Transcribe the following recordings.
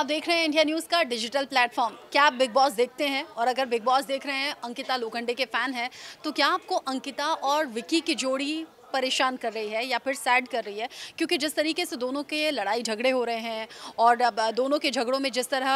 आप देख रहे हैं इंडिया न्यूज़ का डिजिटल प्लेटफॉर्म क्या आप बिग बॉस देखते हैं और अगर बिग बॉस देख रहे हैं अंकिता लोखंडे के फ़ैन हैं तो क्या आपको अंकिता और विक्की की जोड़ी परेशान कर रही है या फिर सैड कर रही है क्योंकि जिस तरीके से दोनों के लड़ाई झगड़े हो रहे हैं और दोनों के झगड़ों में जिस तरह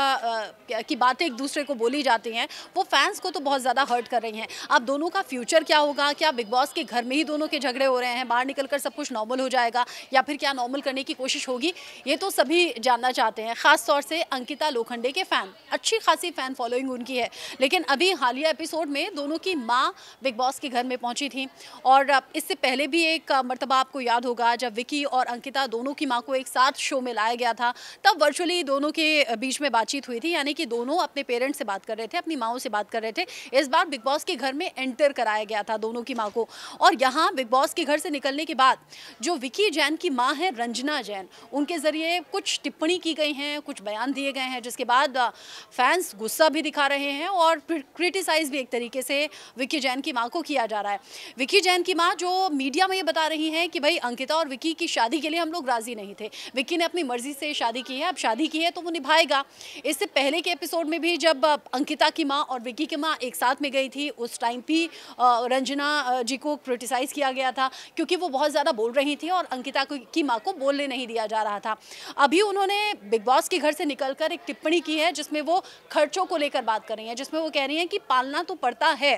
की बातें एक दूसरे को बोली जाती हैं वो फैंस को तो बहुत ज़्यादा हर्ट कर रही हैं अब दोनों का फ्यूचर क्या होगा क्या बिग बॉस के घर में ही दोनों के झगड़े हो रहे हैं बाहर निकल कर सब कुछ नॉर्मल हो जाएगा या फिर क्या नॉर्मल करने की कोशिश होगी ये तो सभी जानना चाहते हैं ख़ास तौर से अंकिता लोखंडे के फ़ैन अच्छी खासी फ़ैन फॉलोइंग उनकी है लेकिन अभी हालिया एपिसोड में दोनों की माँ बिग बॉस के घर में पहुँची थी और इससे पहले भी एक मरतबा आपको याद होगा जब विकी और अंकिता दोनों की माँ को एक साथ शो में लाया गया था तब वर्चुअली दोनों के बीच में बातचीत हुई थी यानी कि दोनों अपने पेरेंट्स से बात कर रहे थे अपनी माओ से बात कर रहे थे इस बार बिग बॉस के घर में एंटर कराया गया था दोनों की माँ को और यहाँ बिग बॉस के घर से निकलने के बाद जो विकी जैन की माँ है रंजना जैन उनके ज़रिए कुछ टिप्पणी की गई हैं कुछ बयान दिए गए हैं जिसके बाद फैंस गुस्सा भी दिखा रहे हैं और क्रिटिसाइज भी एक तरीके से विकी जैन की माँ को किया जा रहा है विकी जैन की माँ जो मीडिया में हमें ये बता रही हैं कि भाई अंकिता और विकी की शादी के लिए हम लोग राज़ी नहीं थे विकी ने अपनी मर्जी से शादी की है अब शादी की है तो वो निभाएगा इससे पहले के एपिसोड में भी जब अंकिता की माँ और विकी की माँ एक साथ में गई थी उस टाइम भी रंजना जी को क्रिटिसाइज़ किया गया था क्योंकि वो बहुत ज़्यादा बोल रही थी और अंकिता की माँ को बोलने नहीं दिया जा रहा था अभी उन्होंने बिग बॉस के घर से निकलकर एक टिप्पणी की है जिसमें वो खर्चों को लेकर बात कर रही हैं जिसमें वो कह रही हैं कि पालना तो पड़ता है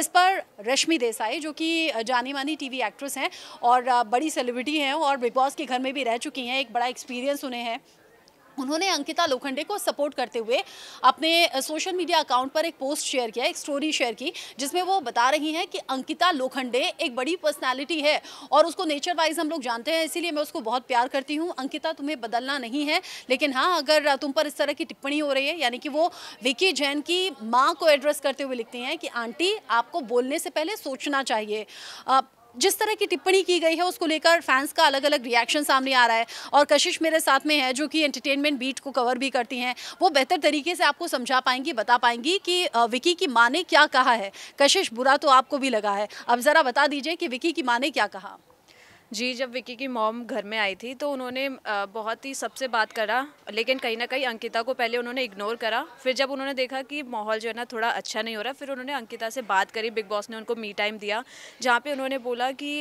इस पर रश्मि देसाई जो कि जानी मानी टीवी एक्ट्रेस एक्ट्रेस हैं और बड़ी सेलिब्रिटी हैं और बिग बॉस के घर में भी रह चुकी हैं एक बड़ा एक्सपीरियंस उन्हें है उन्होंने अंकिता लोखंडे को सपोर्ट करते हुए अपने सोशल मीडिया अकाउंट पर एक पोस्ट शेयर किया एक स्टोरी शेयर की जिसमें वो बता रही हैं कि अंकिता लोखंडे एक बड़ी पर्सनालिटी है और उसको नेचर वाइज हम लोग जानते हैं इसीलिए मैं उसको बहुत प्यार करती हूँ अंकिता तुम्हें बदलना नहीं है लेकिन हाँ अगर तुम पर इस तरह की टिप्पणी हो रही है यानी कि वो विकी जैन की माँ को एड्रेस करते हुए लिखती हैं कि आंटी आपको बोलने से पहले सोचना चाहिए जिस तरह की टिप्पणी की गई है उसको लेकर फैंस का अलग अलग रिएक्शन सामने आ रहा है और कशिश मेरे साथ में है जो कि एंटरटेनमेंट बीट को कवर भी करती हैं वो बेहतर तरीके से आपको समझा पाएंगी बता पाएंगी कि विकी की माँ ने क्या कहा है कशिश बुरा तो आपको भी लगा है अब ज़रा बता दीजिए कि विकी की माँ ने क्या कहा जी जब विकी की मॉम घर में आई थी तो उन्होंने बहुत ही सबसे बात करा लेकिन कहीं ना कहीं अंकिता को पहले उन्होंने इग्नोर करा फिर जब उन्होंने देखा कि माहौल जो है ना थोड़ा अच्छा नहीं हो रहा फिर उन्होंने अंकिता से बात करी बिग बॉस ने उनको मी टाइम दिया जहाँ पे उन्होंने बोला कि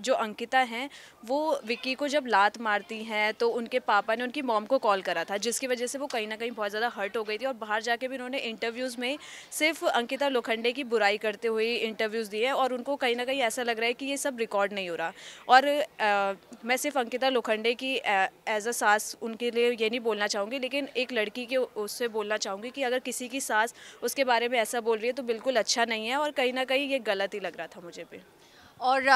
जो अंकिता हैं वो विक्की को जब लात मारती हैं तो उनके पापा ने उनकी मॉम को कॉल करा था जिसकी वजह से वो कहीं ना कहीं बहुत ज़्यादा हर्ट हो गई थी और बाहर जाके भी उन्होंने इंटरव्यूज़ में सिर्फ अंकिता लोखंडे की बुराई करते हुए इंटरव्यूज़ दिए और उनको कहीं ना कहीं ऐसा लग रहा है कि ये सब रिकॉर्ड नहीं हो रहा और आ, मैं सिर्फ अंकिता लोखंडे की एज अ सास उनके लिए ये नहीं बोलना चाहूँगी लेकिन एक लड़की के उससे बोलना चाहूँगी कि अगर किसी की सास उसके बारे में ऐसा बोल रही है तो बिल्कुल अच्छा नहीं है और कहीं ना कहीं ये गलत ही लग रहा था मुझे भी और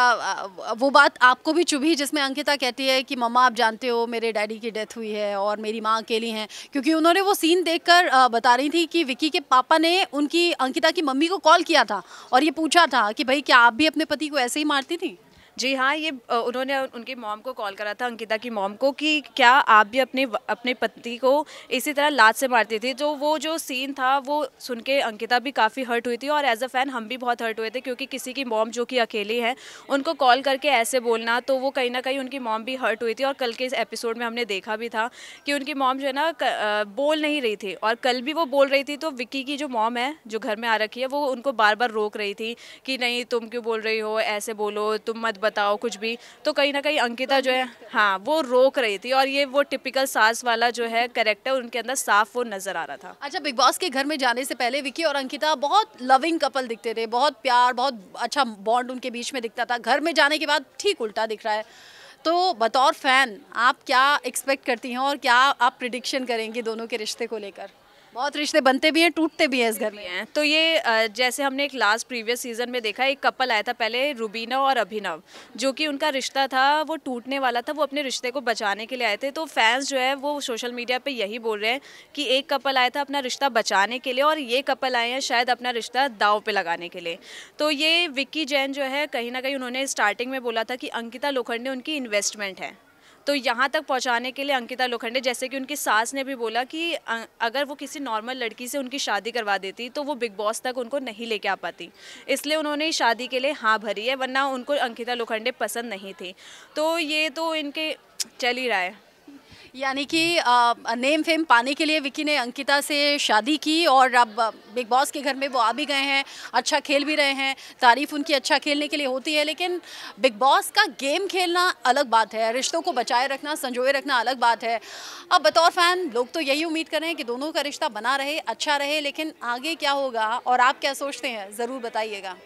वो बात आपको भी चुभी जिसमें अंकिता कहती है कि मम्मा आप जानते हो मेरे डैडी की डेथ हुई है और मेरी माँ अकेली हैं क्योंकि उन्होंने वो सीन देखकर बता रही थी कि विक्की के पापा ने उनकी अंकिता की मम्मी को कॉल किया था और ये पूछा था कि भाई क्या आप भी अपने पति को ऐसे ही मारती थी जी हाँ ये उन्होंने उनके मॉम को कॉल करा था अंकिता की मॉम को कि क्या आप भी अपने अपने पति को इसी तरह लात से मारती थी जो वो जो सीन था वो सुन के अंकिता भी काफ़ी हर्ट हुई थी और एज अ फ़ैन हम भी बहुत हर्ट हुए थे क्योंकि किसी की मॉम जो कि अकेली है उनको कॉल करके ऐसे बोलना तो वो कहीं ना कहीं उनकी मॉम भी हर्ट हुई थी और कल के इस एपिसोड में हमने देखा भी था कि उनकी मॉम जो है ना बोल नहीं रही थी और कल भी वो बोल रही थी तो विक्की की जो मॉम है जो घर में आ रखी है वो उनको बार बार रोक रही थी कि नहीं तुम क्यों बोल रही हो ऐसे बोलो तुम मत बताओ कुछ भी तो कहीं ना कहीं अंकिता जो है हाँ वो रोक रही थी और ये वो टिपिकल सास वाला जो है करेक्टर उनके अंदर साफ वो नजर आ रहा था अच्छा बिग बॉस के घर में जाने से पहले विकी और अंकिता बहुत लविंग कपल दिखते थे बहुत प्यार बहुत अच्छा बॉन्ड उनके बीच में दिखता था घर में जाने के बाद ठीक उल्टा दिख रहा है तो बतौर फैन आप क्या एक्सपेक्ट करती हैं और क्या आप प्रिडिक्शन करेंगी दोनों के रिश्ते को लेकर बहुत रिश्ते बनते भी हैं टूटते भी हैं इस घर में हैं तो ये जैसे हमने एक लास्ट प्रीवियस सीजन में देखा एक कपल आया था पहले रुबीना और अभिनव जो कि उनका रिश्ता था वो टूटने वाला था वो अपने रिश्ते को बचाने के लिए आए थे तो फैंस जो है वो सोशल मीडिया पे यही बोल रहे हैं कि एक कपल आया था अपना रिश्ता बचाने के लिए और ये कपल आए हैं शायद अपना रिश्ता दाव पर लगाने के लिए तो ये विक्की जैन जो है कहीं ना कहीं उन्होंने स्टार्टिंग में बोला था कि अंकिता लोखंडे उनकी इन्वेस्टमेंट है तो यहाँ तक पहुँचाने के लिए अंकिता लोखंडे जैसे कि उनकी सास ने भी बोला कि अगर वो किसी नॉर्मल लड़की से उनकी शादी करवा देती तो वो बिग बॉस तक उनको नहीं लेके आ पाती इसलिए उन्होंने शादी के लिए हाँ भरी है वरना उनको अंकिता लोखंडे पसंद नहीं थी तो ये तो इनके चल ही रहा है यानी कि नेम फेम पाने के लिए विकी ने अंकिता से शादी की और अब बिग बॉस के घर में वो आ भी गए हैं अच्छा खेल भी रहे हैं तारीफ उनकी अच्छा खेलने के लिए होती है लेकिन बिग बॉस का गेम खेलना अलग बात है रिश्तों को बचाए रखना संजोए रखना अलग बात है अब बतौर फ़ैन लोग तो यही उम्मीद कर रहे हैं कि दोनों का रिश्ता बना रहे अच्छा रहे लेकिन आगे क्या होगा और आप क्या सोचते हैं ज़रूर बताइएगा